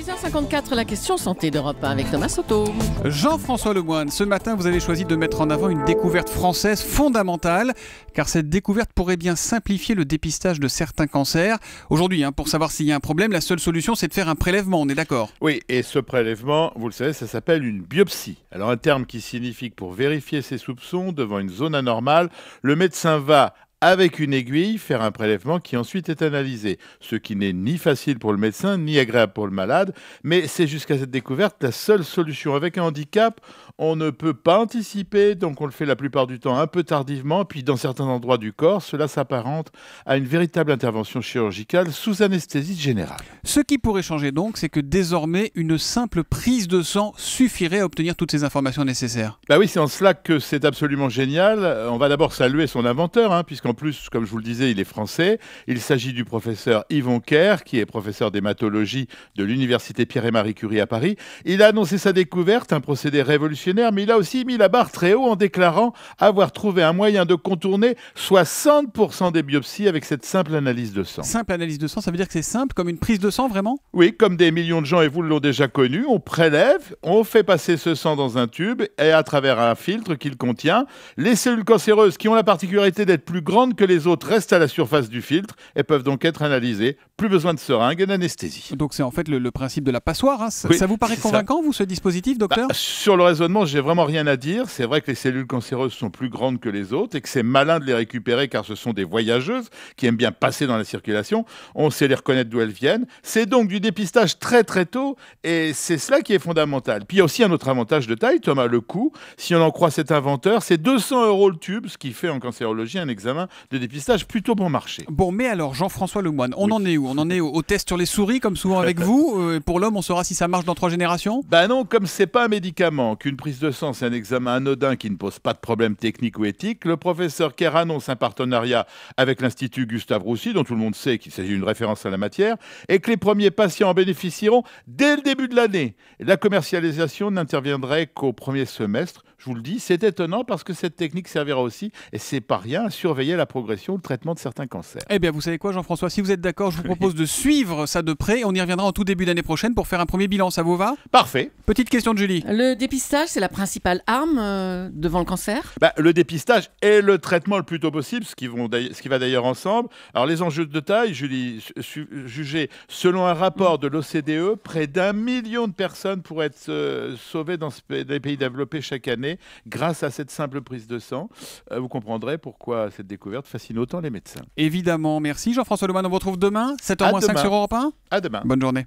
6h54, la question santé d'Europe avec Thomas Soto. Jean-François Lemoine, ce matin, vous avez choisi de mettre en avant une découverte française fondamentale, car cette découverte pourrait bien simplifier le dépistage de certains cancers. Aujourd'hui, hein, pour savoir s'il y a un problème, la seule solution, c'est de faire un prélèvement, on est d'accord Oui, et ce prélèvement, vous le savez, ça s'appelle une biopsie. Alors, un terme qui signifie que pour vérifier ses soupçons devant une zone anormale, le médecin va avec une aiguille, faire un prélèvement qui ensuite est analysé, ce qui n'est ni facile pour le médecin, ni agréable pour le malade, mais c'est jusqu'à cette découverte la seule solution. Avec un handicap, on ne peut pas anticiper, donc on le fait la plupart du temps un peu tardivement, puis dans certains endroits du corps, cela s'apparente à une véritable intervention chirurgicale sous anesthésie générale. Ce qui pourrait changer donc, c'est que désormais, une simple prise de sang suffirait à obtenir toutes ces informations nécessaires. Bah oui, c'est en cela que c'est absolument génial. On va d'abord saluer son inventeur, hein, puisqu'en plus, comme je vous le disais, il est français. Il s'agit du professeur Yvon Kerr, qui est professeur d'hématologie de l'Université Pierre et Marie Curie à Paris. Il a annoncé sa découverte, un procédé révolutionnaire mais il a aussi mis la barre très haut en déclarant avoir trouvé un moyen de contourner 60% des biopsies avec cette simple analyse de sang. Simple analyse de sang, ça veut dire que c'est simple, comme une prise de sang vraiment Oui, comme des millions de gens, et vous l'ont déjà connu, on prélève, on fait passer ce sang dans un tube et à travers un filtre qu'il contient, les cellules cancéreuses qui ont la particularité d'être plus grandes que les autres restent à la surface du filtre et peuvent donc être analysées. Plus besoin de seringue et d'anesthésie. Donc c'est en fait le, principe de la passoire. Hein. Ça, vous paraît convaincant, vous, ce dispositif, docteur bah, Sur le raisonnement, j'ai vraiment rien à dire. C'est vrai que les cellules cancéreuses sont plus grandes que les autres et que c'est malin de les récupérer car ce sont des voyageuses qui aiment bien passer dans la circulation. On sait les reconnaître d'où elles viennent. C'est donc du dépistage très très tôt et c'est cela qui est fondamental. Puis il y a aussi un autre avantage de taille, Thomas, le coût. Si on en croit cet inventeur, c'est 200 euros le tube, ce qui fait en cancérologie un examen de dépistage plutôt bon marché. Bon, mais alors Jean-François Lemoine, on en est où On en est au, test sur les souris comme souvent avec vous. Euh, pour l'homme, on saura si ça marche dans trois générations Ben non, comme c'est pas un médicament qu'une prise de sang, c'est un examen anodin qui ne pose pas de problème technique ou éthique. Le professeur Kerr annonce un partenariat avec l'Institut Gustave Roussy, dont tout le monde sait qu'il s'agit d'une référence à la matière, et que les premiers patients en bénéficieront dès le début de l'année. La commercialisation n'interviendrait qu'au premier semestre je vous le dis, c'est étonnant parce que cette technique servira aussi, et c'est pas rien, à surveiller la progression ou le traitement de certains cancers. Eh bien, vous savez quoi, Jean-François, si vous êtes d'accord, je vous propose de suivre ça de près. On y reviendra en tout début d'année prochaine pour faire un premier bilan. Ça vous va Parfait. Petite question de Julie. Le dépistage, c'est la principale arme euh, devant le cancer bah, Le dépistage et le traitement le plus tôt possible, ce qui, vont ce qui va d'ailleurs ensemble. Alors, les enjeux de taille, Julie, jugé selon un rapport de l'OCDE, près d'un million de personnes pourraient être euh, sauvées dans les pays développés chaque année grâce à cette simple prise de sang. Euh, vous comprendrez pourquoi cette découverte fascine autant les médecins. Évidemment, merci Jean-François Lemann. On vous retrouve demain, 7h05 sur Europe 1. À demain. Bonne journée.